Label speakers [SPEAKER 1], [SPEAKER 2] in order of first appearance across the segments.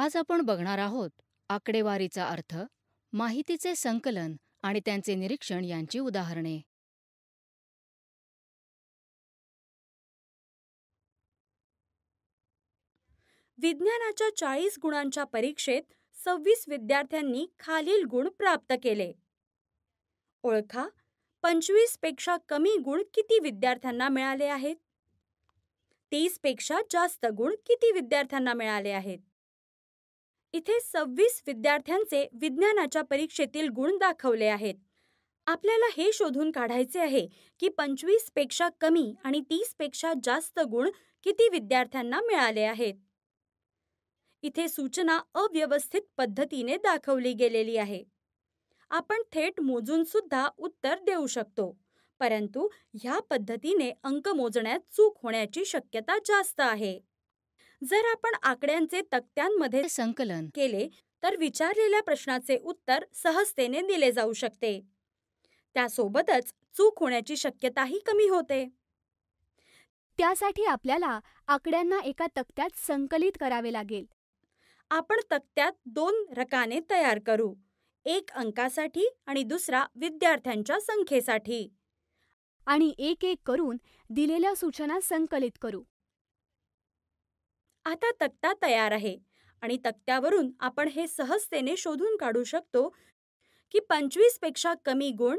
[SPEAKER 1] आज आपण बघणार आहोत आकडेवारीचा अर्थ माहितीचे संकलन आणि त्यांचे निरीक्षण यांची उदाहरणे विज्ञानाच्या चाळीस गुणांच्या परीक्षेत सव्वीस विद्यार्थ्यांनी खालील गुण प्राप्त केले ओळखा पंचवीस पेक्षा कमी गुण किती विद्यार्थ्यांना मिळाले आहेत तीस पेक्षा जास्त गुण किती विद्यार्थ्यांना मिळाले आहेत इथे सव्वीस विद्यार्थ्यांचे विज्ञानाच्या परीक्षेतील गुण दाखवले आहेत आपल्याला हे शोधून काढायचे आहे की पंचवीस पेक्षा कमी आणि तीस पेक्षा जास्त गुण किती विद्यार्थ्यांना मिळाले आहेत इथे सूचना अव्यवस्थित पद्धतीने दाखवली गेलेली आहे आपण थेट मोजून सुद्धा उत्तर देऊ शकतो परंतु ह्या पद्धतीने अंक मोजण्यात चूक होण्याची शक्यता जास्त आहे जर आपण आकड्यांचे तक्त्यांमध्ये संकलन केले तर विचारलेल्या प्रश्नाचे उत्तर सहजतेने दिले जाऊ शकते त्यासोबतच चूक होण्याची शक्यताही कमी होते त्यासाठी आपल्याला आकड्यांना एका तक्त्यात संकलित करावे लागेल आपण तक्त्यात दोन रकाने तयार करू एक अंकासाठी आणि दुसरा विद्यार्थ्यांच्या संख्येसाठी आणि एक एक करून दिलेल्या सूचना संकलित करू आता तक्ता तयार आहे आणि तक्त्यावरून आपण हे सहजतेने शोधून काढू शकतो की पंचवीसपेक्षा कमी गुण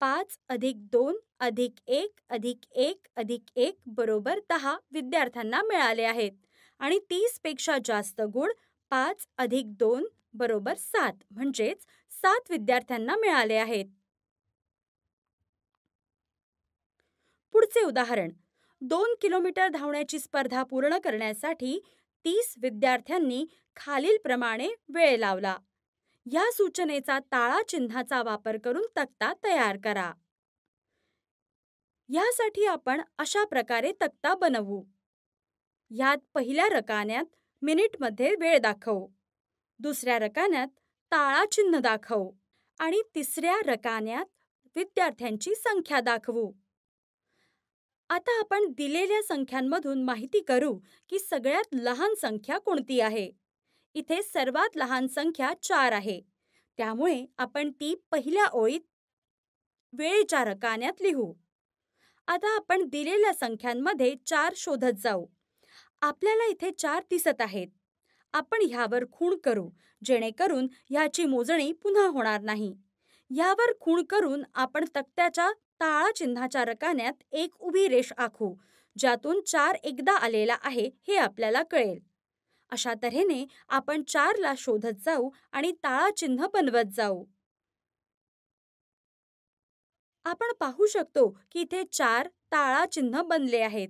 [SPEAKER 1] पाच अधिक दोन अधिक एक अधिक एक अधिक एक बरोबर दहा विद्यार्थ्यांना मिळाले आहेत आणि तीसपेक्षा जास्त गुण पाच अधिक दोन बरोबर सात म्हणजेच सात विद्यार्थ्यांना मिळाले आहेत पुढचे उदाहरण दोन किलोमीटर धावण्याची स्पर्धा पूर्ण करण्यासाठी तीस विद्यार्थ्यांनी खालीलप्रमाणे वेळ लावला या सूचनेचा ताळा चिन्हाचा वापर करून तक्ता तयार करा यासाठी आपण अशा प्रकारे तक्ता बनवू यात पहिल्या रकान्यात मिनिटमध्ये वेळ दाखवू दुसऱ्या रकान्यात ताळा चिन्ह आणि तिसऱ्या रकान्यात विद्यार्थ्यांची संख्या दाखवू आता आपण दिलेल्या संख्यांमधून माहिती करू की सगळ्यात लहान संख्या कोणती आहे इथे सर्वात लहान संख्या चार आहे त्यामुळे आपण ती पहिल्या ओळीत वेळेच्या रकान्यात लिहू आता आपण दिलेल्या संख्यांमध्ये चार शोधत जाऊ आपल्याला इथे चार दिसत आहेत आपण ह्यावर खूण करू जेणेकरून ह्याची मोजणी पुन्हा होणार नाही ह्यावर खूण करून आपण तक्त्याच्या ताळा चिन्हाच्या रकान्यात एक उभी रेष आखू ज्यातून चार एकदा आलेला आहे हे आपल्याला कळेल अशा तऱ्हेने आपण चारला शोधत जाऊ आणि ताळा चिन्ह बनवत जाऊ आपण पाहू शकतो की इथे चार ताळा चिन्ह बनले आहेत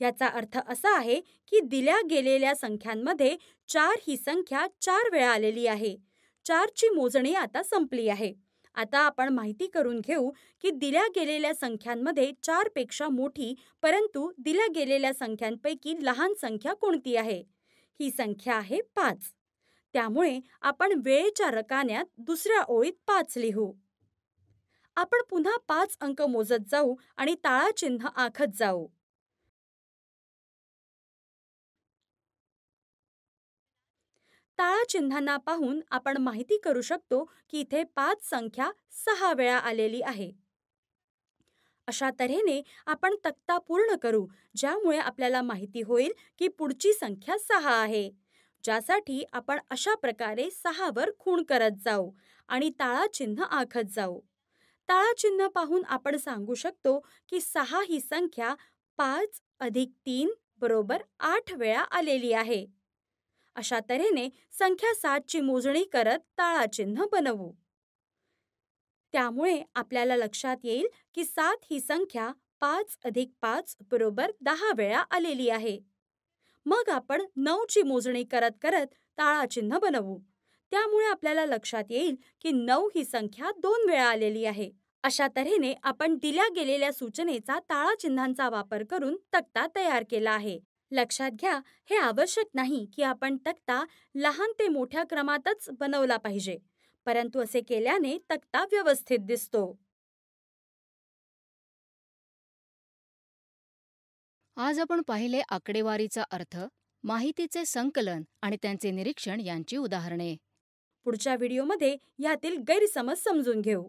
[SPEAKER 1] याचा अर्थ असा आहे की दिल्या गेलेल्या संख्यांमध्ये चार ही संख्या चार वेळा आलेली आहे चारची मोजणी आता संपली आहे आता आपण माहिती करून घेऊ की दिल्या गेलेल्या संख्यांमध्ये पेक्षा मोठी परंतु दिल्या गेलेल्या संख्यांपैकी लहान संख्या कोणती आहे ही संख्या आहे पाच त्यामुळे आपण वेळेच्या रकान्यात दुसऱ्या ओळीत पाच लिहू आपण पुन्हा पाच अंक मोजत जाऊ आणि ताळाचिन्ह आखत जाऊ ताळाचिन्हांना पाहून आपण माहिती करू शकतो की इथे पाच संख्या सहा वेळा आलेली आहे अशा तऱ्हेने आपण तक्ता पूर्ण करू ज्यामुळे आपल्याला माहिती होईल की पुढची संख्या सहा आहे ज्यासाठी आपण अशा प्रकारे सहावर खूण करत जाऊ आणि ताळाचिन्ह आखत जाऊ ताळाचिन्ह पाहून आपण सांगू शकतो की सहा ही संख्या पाच अधिक तीन बरोबर आठ वेळा आलेली आहे अशा तऱ्हेने संख्या ची मोजणी करत ताळाचिन्ह बनवू त्यामुळे आपल्याला लक्षात येईल की सात ही संख्या पाच अधिक पाच बरोबर दहा वेळा आलेली आहे मग आपण नऊची मोजणी करत करत ताळाचिन्ह बनवू त्यामुळे आपल्याला लक्षात येईल की नऊ ही संख्या दोन वेळा आलेली आहे अशा तऱ्हेने आपण दिल्या गेलेल्या सूचनेचा ताळाचिन्हांचा वापर करून तक्ता तयार केला आहे लक्षात घ्या हे आवश्यक नाही की आपण तक्ता लहान ते मोठ्या क्रमातच बनवला पाहिजे परंतु असे केल्याने तक्ता व्यवस्थित दिसतो आज आपण पाहिले आकडेवारीचा अर्थ माहितीचे संकलन आणि त्यांचे निरीक्षण यांची उदाहरणे पुढच्या व्हिडिओमध्ये यातील गैरसमज समजून घेऊ